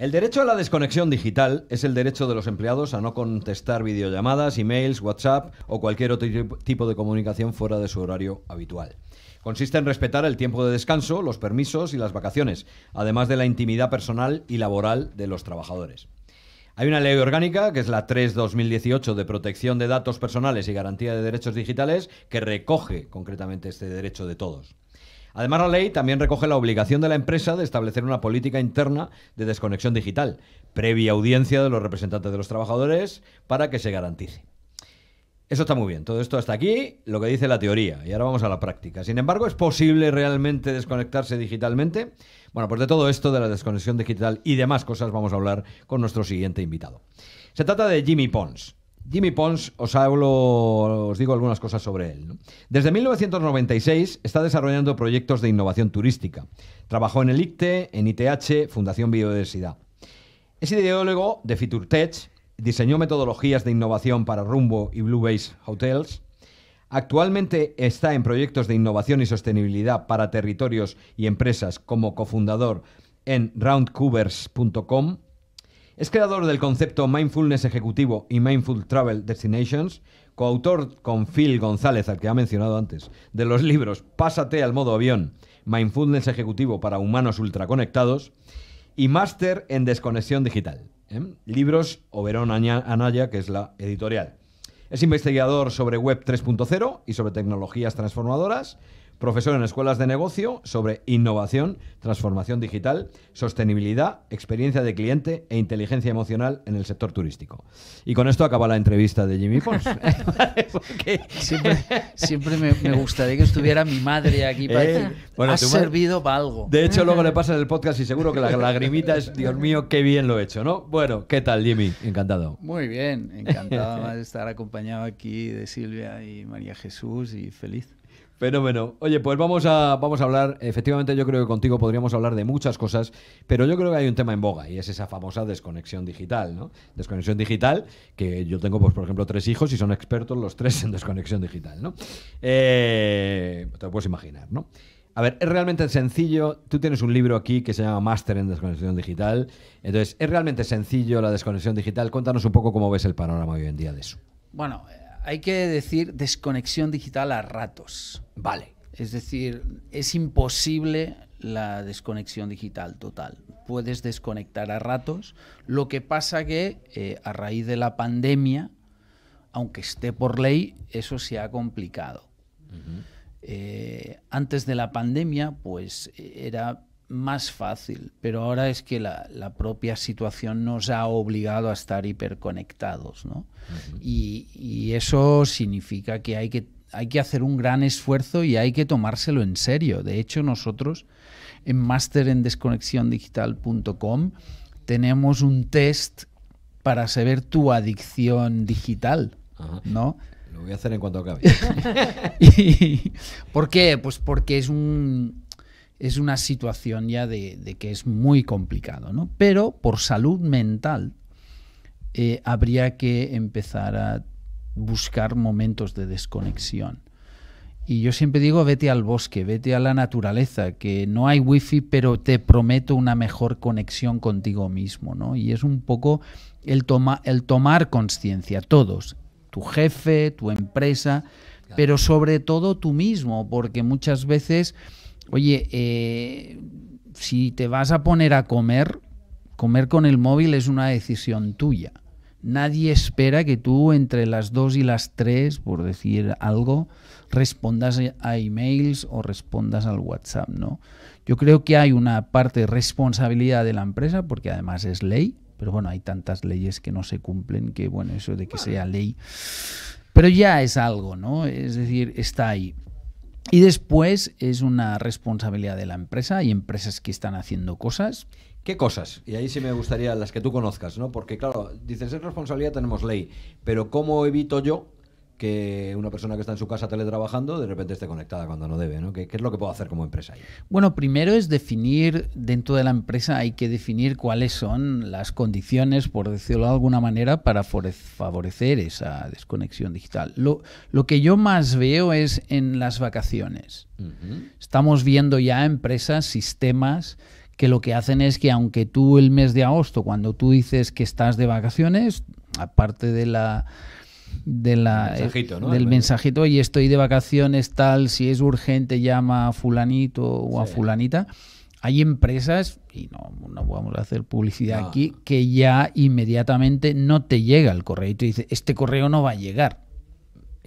El derecho a la desconexión digital es el derecho de los empleados a no contestar videollamadas, emails, WhatsApp o cualquier otro tipo de comunicación fuera de su horario habitual. Consiste en respetar el tiempo de descanso, los permisos y las vacaciones, además de la intimidad personal y laboral de los trabajadores. Hay una ley orgánica, que es la 3-2018 de protección de datos personales y garantía de derechos digitales, que recoge concretamente este derecho de todos. Además, la ley también recoge la obligación de la empresa de establecer una política interna de desconexión digital, previa audiencia de los representantes de los trabajadores, para que se garantice. Eso está muy bien. Todo esto hasta aquí, lo que dice la teoría. Y ahora vamos a la práctica. Sin embargo, ¿es posible realmente desconectarse digitalmente? Bueno, pues de todo esto, de la desconexión digital y demás cosas, vamos a hablar con nuestro siguiente invitado. Se trata de Jimmy Pons. Jimmy Pons, os hablo, os digo algunas cosas sobre él. Desde 1996 está desarrollando proyectos de innovación turística. Trabajó en el ICTE, en ITH, Fundación Biodiversidad. Es ideólogo de FiturTech, diseñó metodologías de innovación para Rumbo y Blue Base Hotels. Actualmente está en proyectos de innovación y sostenibilidad para territorios y empresas como cofundador en RoundCovers.com. Es creador del concepto Mindfulness Ejecutivo y Mindful Travel Destinations, coautor con Phil González, al que ha mencionado antes, de los libros Pásate al modo avión, Mindfulness Ejecutivo para Humanos Ultraconectados y Máster en Desconexión Digital. ¿eh? Libros Oberón Anaya, que es la editorial. Es investigador sobre Web 3.0 y sobre tecnologías transformadoras, profesor en escuelas de negocio sobre innovación, transformación digital, sostenibilidad, experiencia de cliente e inteligencia emocional en el sector turístico. Y con esto acaba la entrevista de Jimmy Fons. Siempre, me, gustaría que estuviera mi madre aquí para eh, bueno, servido para algo. De hecho, luego le pasas el podcast y seguro que la lagrimita es, Dios mío, qué bien lo he hecho, ¿no? Bueno, ¿qué tal, Jimmy? Encantado. Muy bien, encantado de estar acompañado aquí de Silvia y María Jesús y feliz. Fenómeno. Oye, pues vamos a, vamos a hablar, efectivamente yo creo que contigo podríamos hablar de muchas cosas, pero yo creo que hay un tema en boga y es esa famosa desconexión digital, ¿no? Desconexión digital, que yo tengo, pues por ejemplo, tres hijos y son expertos los tres en desconexión digital, ¿no? Eh, te lo puedes imaginar, ¿no? A ver, es realmente sencillo. Tú tienes un libro aquí que se llama Máster en Desconexión Digital. Entonces, ¿es realmente sencillo la desconexión digital? Cuéntanos un poco cómo ves el panorama hoy en día de eso. Bueno, hay que decir desconexión digital a ratos. Vale. Es decir, es imposible la desconexión digital total. Puedes desconectar a ratos. Lo que pasa que eh, a raíz de la pandemia, aunque esté por ley, eso se ha complicado. Eh, antes de la pandemia, pues eh, era más fácil, pero ahora es que la, propia situación nos ha obligado a estar hiperconectados, y, eso significa que hay, que hay que hacer un gran esfuerzo y hay que tomárselo en serio. De hecho, nosotros en masterendesconexiondigital.com tenemos un test para saber tu adicción digital, ¿no? Lo voy a hacer en cuanto acabe. ¿Por qué? Pues porque es un es una situación ya de, que es muy complicado, ¿no? Pero por salud mental eh, habría que empezar a buscar momentos de desconexión. Y yo siempre digo, vete al bosque, vete a la naturaleza, que no hay wifi, pero te prometo una mejor conexión contigo mismo, ¿no? Y es un poco el, el tomar conciencia, todos, tu jefe, tu empresa, pero sobre todo tú mismo, porque muchas veces Oye, eh, si te vas a poner a comer, comer con el móvil es una decisión tuya. Nadie espera que tú entre las dos y las tres, por decir algo, respondas a emails o respondas al WhatsApp, ¿no? Yo creo que hay una parte de responsabilidad de la empresa, porque además es ley, pero bueno, hay tantas leyes que no se cumplen que, bueno, eso de que sea ley, pero ya es algo, ¿no? Es decir, está ahí. Y después es una responsabilidad de la empresa. y empresas que están haciendo cosas. ¿Qué cosas? Y ahí sí me gustaría las que tú conozcas, ¿no? Porque claro, dices, es responsabilidad, tenemos ley, pero ¿cómo evito yo que una persona que está en su casa teletrabajando de repente esté conectada cuando no debe, ¿no? ¿Qué, es lo que puedo hacer como empresa Bueno, primero es definir, dentro de la empresa hay que definir cuáles son las condiciones, por decirlo de alguna manera, para favorecer esa desconexión digital. Lo, lo que yo más veo es en las vacaciones. Estamos viendo ya empresas, sistemas que lo que hacen es que aunque tú el mes de agosto, cuando tú dices que estás de vacaciones, aparte de la del mensajito, y estoy de vacaciones tal, si es urgente llama a fulanito o a fulanita. Hay empresas, y no, no vamos a hacer publicidad aquí, que ya inmediatamente no te llega el correo y te dice, este correo no va a llegar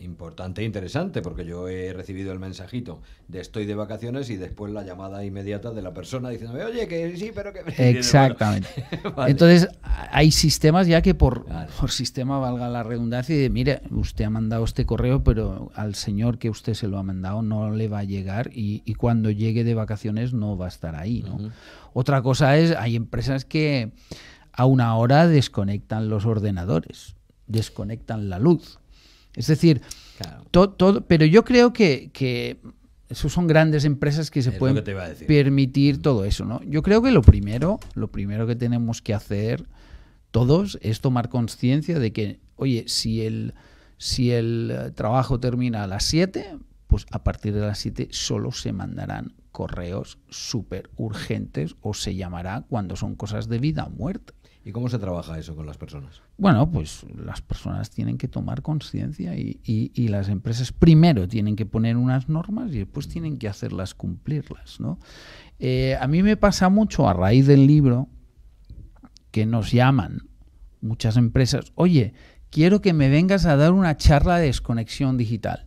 importante e interesante, porque yo he recibido el mensajito de estoy de vacaciones y después la llamada inmediata de la persona diciéndome, oye, que sí, pero que... Exactamente. Entonces, hay sistemas ya que por, por sistema valga la redundancia y de, mire, usted ha mandado este correo, pero al señor que usted se lo ha mandado no le va a llegar y, cuando llegue de vacaciones no va a estar ahí. ¿no? Otra cosa es, hay empresas que a una hora desconectan los ordenadores, desconectan la luz es decir, todo, pero yo creo que, eso son grandes empresas que se pueden permitir mm. todo eso, ¿no? Yo creo que lo primero, lo primero que tenemos que hacer todos es tomar conciencia de que, oye, si el, si el trabajo termina a las 7, pues a partir de las 7 solo se mandarán correos súper urgentes o se llamará cuando son cosas de vida o muerte. ¿Y cómo se trabaja eso con las personas? Bueno, pues las personas tienen que tomar conciencia y, las empresas primero tienen que poner unas normas y después tienen que hacerlas cumplirlas. Eh, a mí me pasa mucho a raíz del libro que nos llaman muchas empresas, oye, quiero que me vengas a dar una charla de desconexión digital.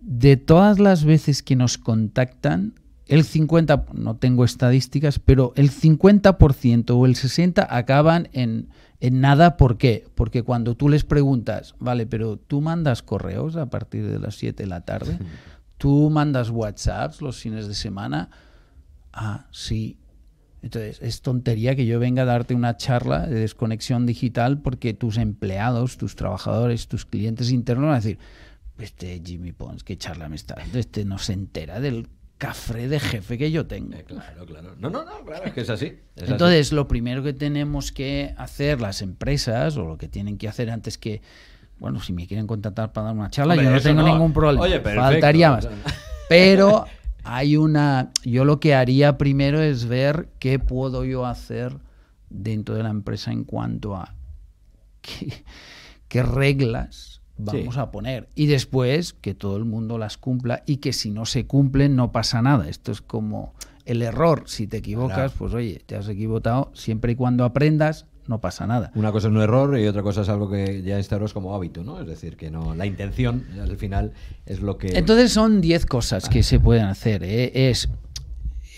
De todas las veces que nos contactan, el 50, no tengo estadísticas, pero el 50% o el 60% acaban en, nada. ¿Por qué? Porque cuando tú les preguntas, vale, pero tú mandas correos a partir de las 7 de la tarde, tú mandas WhatsApps los fines de semana, ah, sí. Entonces, es tontería que yo venga a darte una charla de desconexión digital porque tus empleados, tus trabajadores, tus clientes internos van a decir, pues este Jimmy Pons, qué charla me está dando, este no se entera del cafre de jefe que yo tengo. Eh, claro, claro. No, no, no, claro, es que es así. Entonces, lo primero que tenemos que hacer las empresas, o lo que tienen que hacer antes que, bueno, si me quieren contratar para dar una charla, yo no tengo ningún problema. Oye, Faltaría más. Pero hay una, yo lo que haría primero es ver qué puedo yo hacer dentro de la empresa en cuanto a qué reglas vamos a poner. Y después que todo el mundo las cumpla y que si no se cumplen no pasa nada. Esto es como el error. Si te equivocas, pues oye, te has equivocado. Siempre y cuando aprendas, no pasa nada. Una cosa es un error y otra cosa es algo que ya estaros como hábito, ¿no? Es decir, que no la intención al final es lo que... Entonces son 10 cosas que se pueden hacer. ¿eh? Es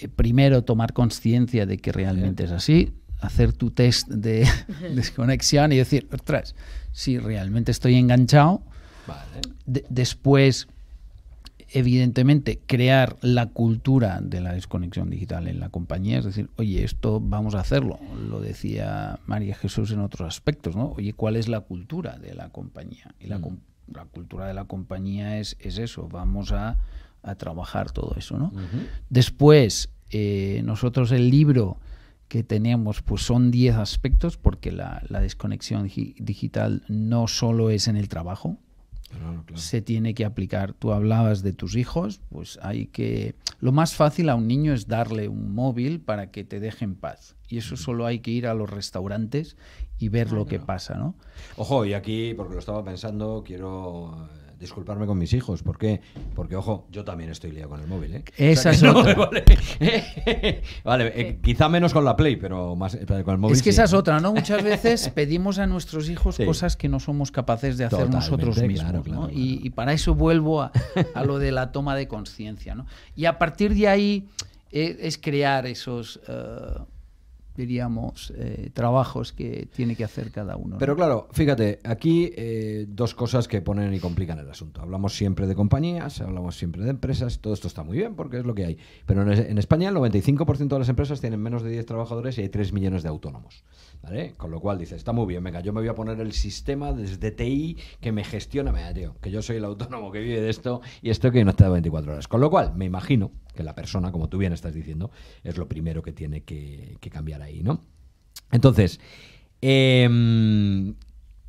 eh, primero tomar conciencia de que realmente es así hacer tu test de desconexión y decir, ostras, si realmente estoy enganchado. después, evidentemente, crear la cultura de la desconexión digital en la compañía, es decir, oye, esto vamos a hacerlo. Lo decía María Jesús en otros aspectos, ¿no? Oye, ¿cuál es la cultura de la compañía? Y la, mm. cultura de la compañía es, es eso, vamos a, trabajar todo eso, ¿no? Después, eh, nosotros el libro que tenemos pues son 10 aspectos, porque la, desconexión digital no solo es en el trabajo, se tiene que aplicar. Tú hablabas de tus hijos, pues hay que... Lo más fácil a un niño es darle un móvil para que te deje en paz. Y eso solo hay que ir a los restaurantes y ver ah, lo que pasa, ¿no? Ojo, y aquí, porque lo estaba pensando, quiero eh, disculparme con mis hijos. ¿Por qué? Porque, ojo, yo también estoy liado con el móvil. ¿eh? Esa es otra. Vale, eh, quizá menos con la Play, pero más eh, con el móvil. Es que esa es otra, ¿no? Muchas veces pedimos a nuestros hijos cosas que no somos capaces de hacer nosotros mismos. ¿no? Y, para eso vuelvo a, lo de la toma de conciencia. ¿no? Y a partir de ahí eh, es crear esos diríamos, eh, trabajos que tiene que hacer cada uno. Pero claro, fíjate, aquí eh, dos cosas que ponen y complican el asunto. Hablamos siempre de compañías, hablamos siempre de empresas, todo esto está muy bien porque es lo que hay. Pero en, España el 95% de las empresas tienen menos de 10 trabajadores y hay 3 millones de autónomos. ¿vale? Con lo cual dice está muy bien, venga, yo me voy a poner el sistema desde TI que me gestiona, me tío, que yo soy el autónomo que vive de esto y esto que no está 24 horas. Con lo cual, me imagino que la persona, como tú bien estás diciendo, es lo primero que tiene que, cambiar ahí, ¿no? Entonces, em,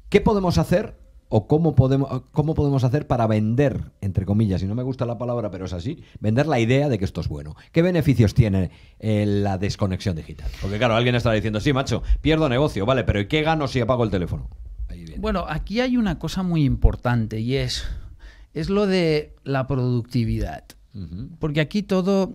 ¿qué podemos hacer o cómo podemos, cómo podemos hacer para vender, entre comillas, y no me gusta la palabra, pero es así, vender la idea de que esto es bueno. ¿Qué beneficios tiene eh, la desconexión digital? Porque claro, alguien estará diciendo, sí, macho, pierdo negocio, vale, pero ¿y qué gano si apago el teléfono? Bueno, aquí hay una cosa muy importante y es, es lo de la productividad. Porque aquí todo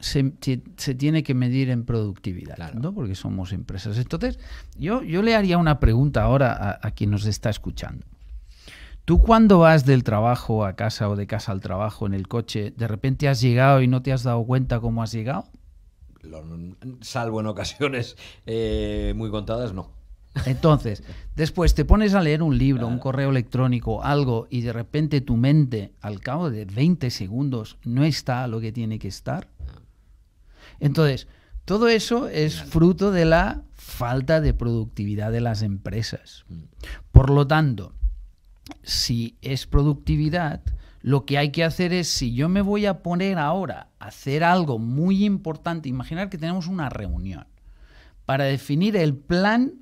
se, tiene que medir en productividad, ¿no? porque somos empresas. Entonces, yo, yo le haría una pregunta ahora a, quien nos está escuchando. Tú cuando vas del trabajo a casa o de casa al trabajo en el coche, de repente has llegado y no te has dado cuenta cómo has llegado? salvo en ocasiones eh, muy contadas, no. Entonces, después te pones a leer un libro, un correo electrónico, algo, y de repente tu mente, al cabo de 20 segundos, no está lo que tiene que estar. Entonces, todo eso es fruto de la falta de productividad de las empresas. Mm. Por lo tanto, si es productividad, lo que hay que hacer es, si yo me voy a poner ahora a hacer algo muy importante, imaginar que tenemos una reunión para definir el plan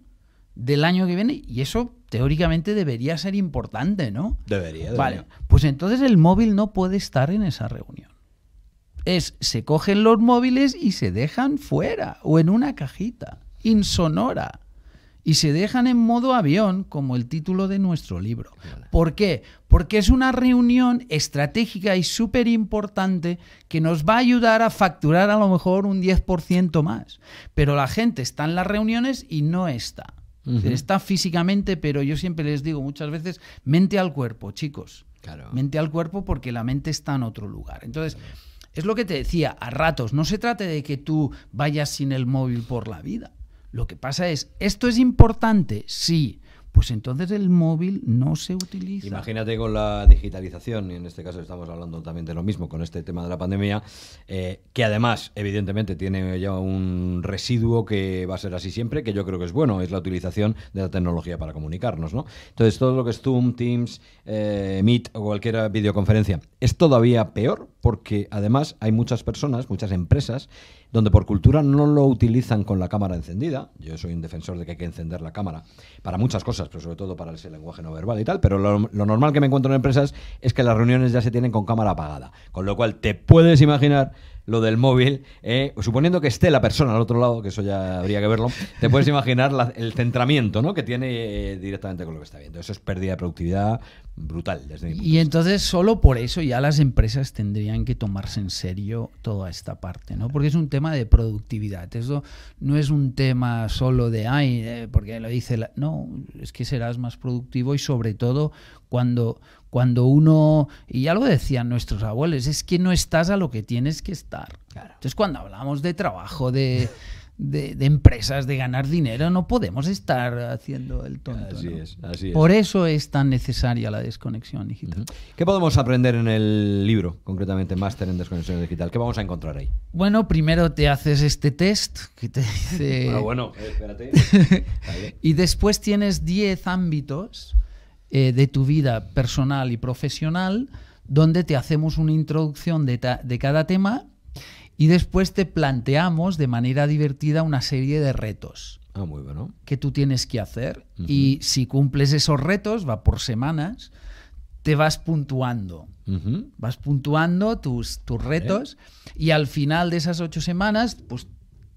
del año que viene y eso teóricamente debería ser importante, ¿no? Debería, Vale, pues entonces el móvil no puede estar en esa reunión. Es, se cogen los móviles y se dejan fuera o en una cajita, insonora, y se dejan en modo avión, como el título de nuestro libro. ¿Por qué? Porque es una reunión estratégica y súper importante que nos va a ayudar a facturar a lo mejor un 10% más. Pero la gente está en las reuniones y no está. Está físicamente, pero yo siempre les digo muchas veces, mente al cuerpo, chicos. Claro. Mente al cuerpo porque la mente está en otro lugar. Entonces, es lo que te decía, a ratos, no se trata de que tú vayas sin el móvil por la vida. Lo que pasa es, ¿esto es importante? Sí pues entonces el móvil no se utiliza. Imagínate con la digitalización, y en este caso estamos hablando también de lo mismo con este tema de la pandemia, eh, que además evidentemente tiene ya un residuo que va a ser así siempre, que yo creo que es bueno, es la utilización de la tecnología para comunicarnos. ¿no? Entonces todo lo que es Zoom, Teams, eh, Meet o cualquier videoconferencia es todavía peor porque además hay muchas personas, muchas empresas, donde por cultura no lo utilizan con la cámara encendida. Yo soy un defensor de que hay que encender la cámara para muchas cosas, pero sobre todo para ese lenguaje no verbal y tal. Pero lo, lo normal que me encuentro en empresas es que las reuniones ya se tienen con cámara apagada. Con lo cual te puedes imaginar lo del móvil, eh, suponiendo que esté la persona al otro lado, que eso ya habría que verlo, te puedes imaginar el centramiento ¿no? que tiene eh, directamente con lo que está viendo. Eso es pérdida de productividad brutal. y entonces solo por eso ya las empresas tendrían que tomarse en serio toda esta parte, ¿no? porque es un tema de productividad. Eso no es un tema solo de, ay, eh, porque lo dice, la... no, es que serás más productivo y sobre todo cuando, cuando uno, y ya lo decían nuestros abuelos, es que no estás a lo que tienes que estar. Entonces cuando hablamos de trabajo, de, de, empresas, de ganar dinero, no podemos estar haciendo el tonto. Así es, Por eso es tan necesaria la desconexión digital. ¿Qué podemos aprender en el libro, concretamente, Máster en Desconexión Digital? ¿Qué vamos a encontrar ahí? Bueno, primero te haces este test que te dice... Ah, bueno, bueno, eh, espérate. y después tienes 10 ámbitos eh, de tu vida personal y profesional, donde te hacemos una introducción de, cada tema y después te planteamos de manera divertida una serie de retos. Ah, que tú tienes que hacer. Y si cumples esos retos, va por semanas, te vas puntuando. Vas puntuando tus, tus retos. Y al final de esas ocho semanas, pues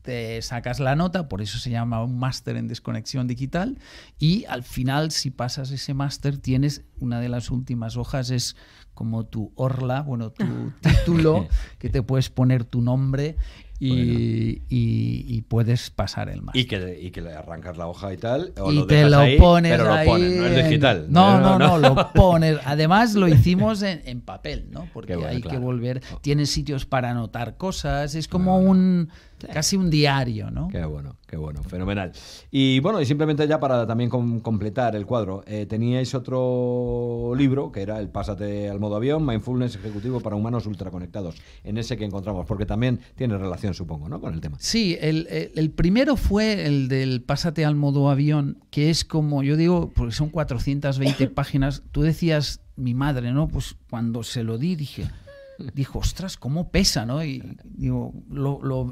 te sacas la nota, por eso se llama un máster en desconexión digital, y al final, si pasas ese máster, tienes una de las últimas hojas, es como tu orla, bueno, tu título, que te puedes poner tu nombre y, puedes pasar el máster. Y que, le arrancas la hoja y tal. O y te lo pones pero Lo pones, no es digital. No, no, no, lo pones. Además, lo hicimos en, papel, ¿no? Porque hay que volver. Oh. Tienes sitios para anotar cosas. Es como un Casi un diario, ¿no? Qué bueno, qué bueno, fenomenal. Y bueno, y simplemente ya para también completar el cuadro, eh, teníais otro libro que era El Pásate al modo avión, Mindfulness Ejecutivo para Humanos Ultraconectados, en ese que encontramos, porque también tiene relación, supongo, ¿no? Con el tema. Sí, el, el primero fue el del Pásate al modo avión, que es como, yo digo, porque son 420 páginas, tú decías mi madre, ¿no? Pues cuando se lo di dije, Dijo, ostras, cómo pesa, ¿no? Y digo,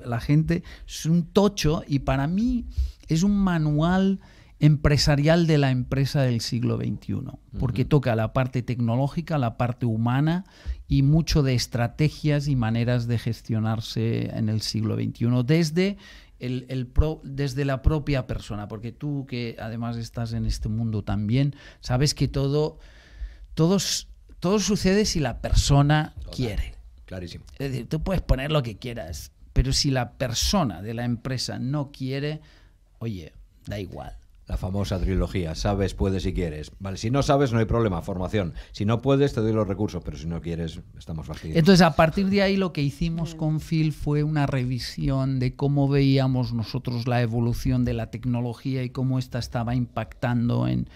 la gente es un tocho y para mí es un manual empresarial de la empresa del siglo XXI, porque toca la parte tecnológica, la parte humana y mucho de estrategias y maneras de gestionarse en el siglo XXI desde, el, desde la propia persona, porque tú que además estás en este mundo también, sabes que todo, todos todo sucede si la persona quiere. Clarísimo. Es decir, tú puedes poner lo que quieras, pero si la persona de la empresa no quiere, oye, da igual. La famosa trilogía, sabes, puedes y quieres. Vale, si no sabes no hay problema, formación. Si no puedes te doy los recursos, pero si no quieres estamos fastidiados. Entonces, a partir de ahí lo que hicimos con Phil fue una revisión de cómo veíamos nosotros la evolución de la tecnología y cómo esta estaba impactando en,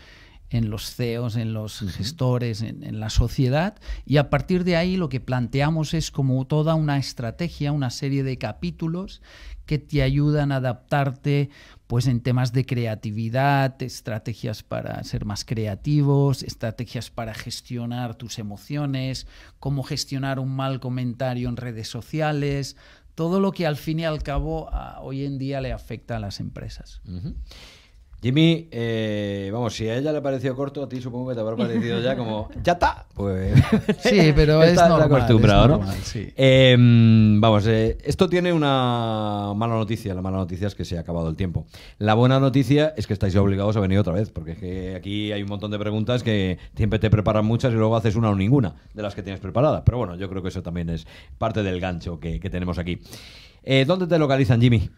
en los CEOs, en los gestores, en, la sociedad. Y a partir de ahí lo que planteamos es como toda una estrategia, una serie de capítulos que te ayudan a adaptarte pues en temas de creatividad, estrategias para ser más creativos, estrategias para gestionar tus emociones, cómo gestionar un mal comentario en redes sociales, todo lo que al fin y al cabo ah, hoy en día le afecta a las empresas. Jimmy, eh, vamos, si a ella le pareció corto, a ti supongo que te habrá parecido ya como, ya está. Pues sí, pero es normal, acostumbrado, ¿no? Em, vamos, eh, esto tiene una mala noticia. La mala noticia es que se ha acabado el tiempo. La buena noticia es que estáis obligados a venir otra vez, porque es que aquí hay un montón de preguntas que siempre te preparan muchas y luego haces una o ninguna de las que tienes preparadas. Pero bueno, yo creo que eso también es parte del gancho que, que tenemos aquí. Eh, ¿Dónde te localizan, Jimmy?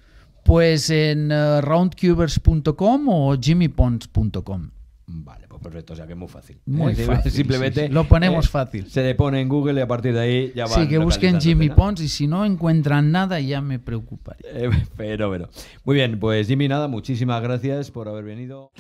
pues en eh, roundcubers.com o jimmypons.com. Vale, pues perfecto, o sea que es muy fácil. Muy fácil. Simplemente lo ponemos eh, fácil. Se le pone en Google y a partir de ahí ya va. Sí, que busquen Jimmy Pons y si no encuentran nada ya me preocuparía pero, eh, pero. Muy bien, pues Jimmy, nada, muchísimas gracias por haber venido.